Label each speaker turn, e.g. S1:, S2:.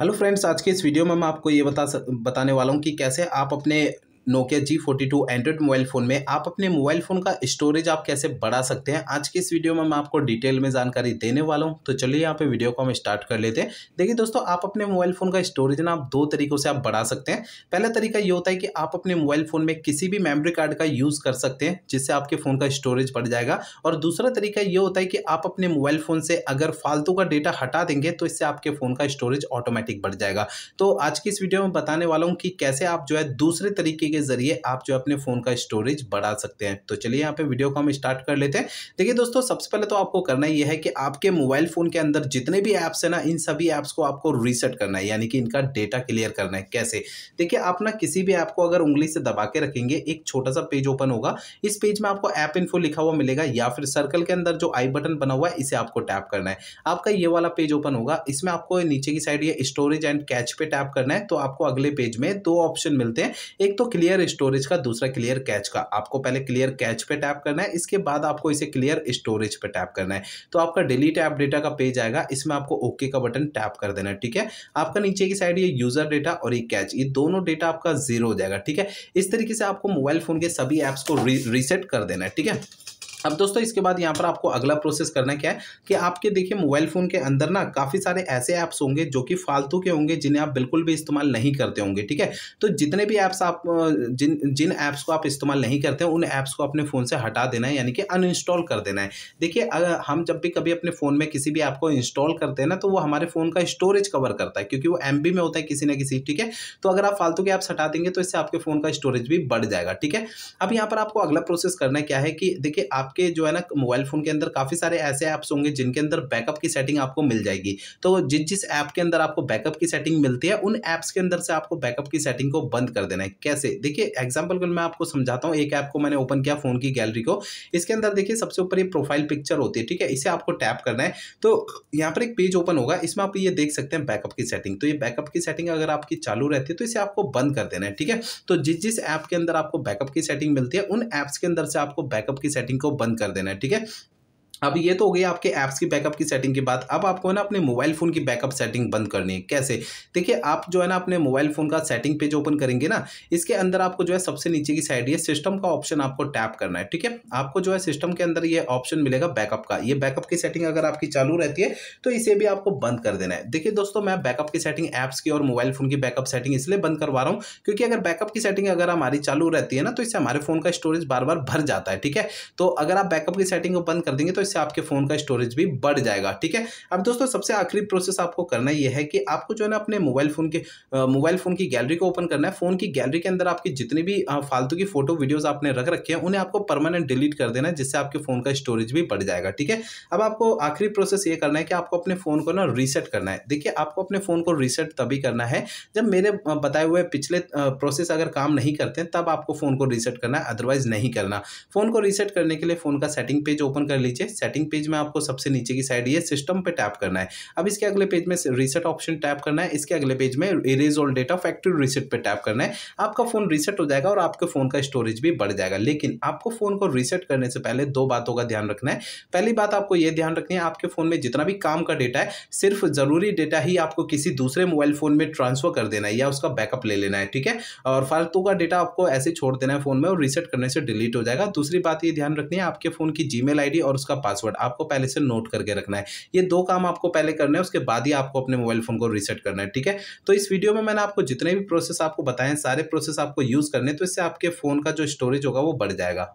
S1: hello friends आज के इस वीडियो में मैं आपको ये बता बताने वाला हूँ कि कैसे आप अपने Nokia G forty two Android mobile phone में आप अपने मोबाइल फ़ोन का स्टोरेज आप कैसे बढ़ा सकते हैं आज की इस वीडियो में मैं आपको डिटेल में जानकारी देने वाला हूं तो चलिए यहाँ पे वीडियो को हम स्टार्ट कर लेते हैं देखिए दोस्तों आप अपने मोबाइल फ़ोन का स्टोरेज ना आप दो तरीक़ों से आप बढ़ा सकते हैं पहला तरीका ये होता है कि आप अपने मोबाइल फ़ोन में किसी भी मेमोरी कार्ड का यूज़ कर सकते हैं जिससे आपके फ़ोन का स्टोरेज बढ़ जाएगा और दूसरा तरीका ये होता है कि आप अपने मोबाइल फ़ोन से अगर फालतू का डेटा हटा देंगे तो इससे आपके फ़ोन का स्टोरेज ऑटोमेटिक बढ़ जाएगा तो आज की इस वीडियो में बताने वाला हूँ कि कैसे आप जो है दूसरे तरीके के के ज़रिए आप जो अपने फ़ोन का स्टोरेज बढ़ा सकते हैं तो चलिए यहाँ पे वीडियो को हम स्टार्ट कर लेते हैं देखिए दोस्तों सबसे पहले तो आपको करना यह है कि आपके मोबाइल फ़ोन के अंदर जितने भी ऐप्स है ना इन सभी ऐप्स को आपको रीसेट करना है यानी कि इनका डेटा क्लियर करना है कैसे देखिए आप ना किसी भी ऐप को अगर उंगली से दबा के रखेंगे एक छोटा सा पेज ओपन होगा इस पेज में आपको ऐप इन्फो लिखा हुआ मिलेगा या फिर सर्कल के अंदर जो आई बटन बना हुआ है इसे आपको टैप करना है आपका ये वाला पेज ओपन होगा इसमें आपको नीचे की साइड ये स्टोरेज एंड कैच पे टैप करना है तो आपको अगले पेज में दो ऑप्शन मिलते हैं एक तो क्लियर क्लियर स्टोरेज का दूसरा क्लियर कैच का आपको पहले क्लियर कैच पे टैप करना है इसके बाद आपको इसे क्लियर स्टोरेज पे टैप करना है तो आपका डिलीट ऐप डेटा का पेज आएगा इसमें आपको ओके का बटन टैप कर देना है ठीक है आपका नीचे की साइड ये यूजर डेटा और ये कैच ये दोनों डेटा आपका जीरो हो जाएगा ठीक है इस तरीके से आपको मोबाइल फोन के सभी एप्स को रीसेट कर देना है ठीक है अब दोस्तों इसके बाद यहाँ पर आपको अगला प्रोसेस करना क्या है कि आपके देखिए मोबाइल फ़ोन के अंदर ना काफ़ी सारे ऐसे ऐप्स होंगे जो कि फालतू के होंगे जिन्हें आप बिल्कुल भी इस्तेमाल नहीं करते होंगे ठीक है तो जितने भी ऐप्स आप जिन जिन ऐप्स को आप इस्तेमाल नहीं करते हैं उन ऐप्स को अपने फ़ोन से हटा देना है यानी कि अनइंस्टॉल कर देना है देखिए हम जब भी कभी अपने फ़ोन में किसी भी ऐप को इंस्टॉल करते हैं ना तो वो हमारे फ़ोन का स्टोरेज कवर करता है क्योंकि वो एम में होता है किसी ना किसी ठीक है तो अगर आप फालतू के ऐप्स हटा देंगे तो इससे आपके फ़ोन का स्टोरेज भी बढ़ जाएगा ठीक है अब यहाँ पर आपको अगला प्रोसेस करना क्या है कि देखिए आप आपके जो है ना मोबाइल फ़ोन के अंदर काफ़ी सारे ऐसे ऐप्स होंगे जिनके अंदर बैकअप की सेटिंग आपको मिल जाएगी तो जिस जिस ऐप के अंदर आपको बैकअप की सेटिंग मिलती है उन ऐप्स के अंदर से आपको बैकअप की सेटिंग को बंद कर देना है कैसे देखिए एग्जाम्पल मैं आपको समझाता हूँ एक ऐप को मैंने ओपन किया फ़ोन की गैलरी को इसके अंदर देखिए सबसे ऊपर ये प्रोफाइल पिक्चर होती है ठीक है इसे आपको टैप करना है तो यहाँ पर एक पेज ओपन होगा इसमें आप ये देख सकते हैं बैकअप की सेटिंग तो ये बैकअप की सेटिंग अगर आपकी चालू रहती है तो इसे आपको बंद कर देना है ठीक है तो जिस जिस ऐप के अंदर आपको बैकअप की सेटिंग मिलती है उन ऐप्स के अंदर से आपको बैकअप की सेटिंग को बंद कर देना है ठीक है अब ये तो हो गई आपके ऐप्स की बैकअप की सेटिंग की बात अब आपको है ना अपने मोबाइल फ़ोन की बैकअप सेटिंग बंद करनी है कैसे देखिए आप जो है ना अपने मोबाइल फ़ोन का सेटिंग पेज ओपन करेंगे ना इसके अंदर आपको जो है सबसे नीचे की साइड ये सिस्टम का ऑप्शन आपको टैप करना है ठीक है आपको जो है सिस्टम के अंदर ये ऑप्शन मिलेगा बैकअप का ये बैकअप की सेटिंग अगर आपकी चालू रहती है तो इसे भी आपको बंद कर देना है देखिए दोस्तों मैं बैकअप की सेटिंग ऐप्स की और मोबाइल फ़ोन की बैकअप सेटिंग इसलिए बंद करवा रहा हूँ क्योंकि अगर बैकअप की सेटिंग अगर हमारी चालू रहती है ना तो इससे हमारे फ़ोन का स्टोरेज बार बार भर जाता है ठीक है तो अगर आप बैकअप की सेटिंग को बंद कर देंगे तो से आपके फ़ोन का स्टोरेज भी बढ़ जाएगा ठीक है अब दोस्तों सबसे आखिरी प्रोसेस आपको करना यह है कि आपको जो है ना अपने मोबाइल फ़ोन के मोबाइल फ़ोन की गैलरी को ओपन करना है फ़ोन की गैलरी के अंदर आपकी जितनी भी फालतू की फ़ोटो वीडियोज़ आपने रख रखे हैं उन्हें आपको परमानेंट डिलीट कर देना है जिससे आपके फ़ोन का स्टोरेज भी बढ़ जाएगा ठीक है अब आपको आखिरी प्रोसेस ये करना है कि आपको अपने फ़ोन को ना रीसेट करना है देखिए आपको अपने फ़ोन को रीसेट तभी करना है जब मेरे बताए हुए पिछले प्रोसेस अगर काम नहीं करते हैं तब आपको फ़ोन को रीसेट करना है अदरवाइज़ नहीं करना फ़ोन को रीसेट करने के लिए फ़ोन का सेटिंग पेज ओपन कर लीजिए सेटिंग पेज में आपको सबसे नीचे की साइड ये सिस्टम पे टैप करना है अब इसके अगले पेज में रीसेट ऑप्शन टैप करना है इसके अगले पेज में erase all data factory reset पे टैप करना है आपका फोन रीसेट हो जाएगा और आपके फोन का स्टोरेज भी बढ़ जाएगा लेकिन आपको फोन को रीसेट करने से पहले दो बातों का ध्यान रखना है पहली बात आपको यह ध्यान रखनी है आपके फोन में जितना भी काम का डेटा है सिर्फ जरूरी डेटा ही आपको किसी दूसरे मोबाइल फोन में ट्रांसफर कर देना है या उसका बैकअप ले लेना है ठीक है और फालतू का डेटा आपको ऐसे छोड़ देना है फोन में और रीसेट करने से डिलीट हो जाएगा दूसरी बात ये ध्यान रखनी है आपके फोन की जीमेल आईडी और उसका पासवर्ड आपको पहले से नोट करके रखना है ये दो काम आपको पहले करना है उसके बाद ही आपको अपने मोबाइल फ़ोन को रीसेट करना है ठीक है तो इस वीडियो में मैंने आपको जितने भी प्रोसेस आपको बताए सारे प्रोसेस आपको यूज़ करने तो इससे आपके फ़ोन का जो स्टोरेज होगा वो बढ़ जाएगा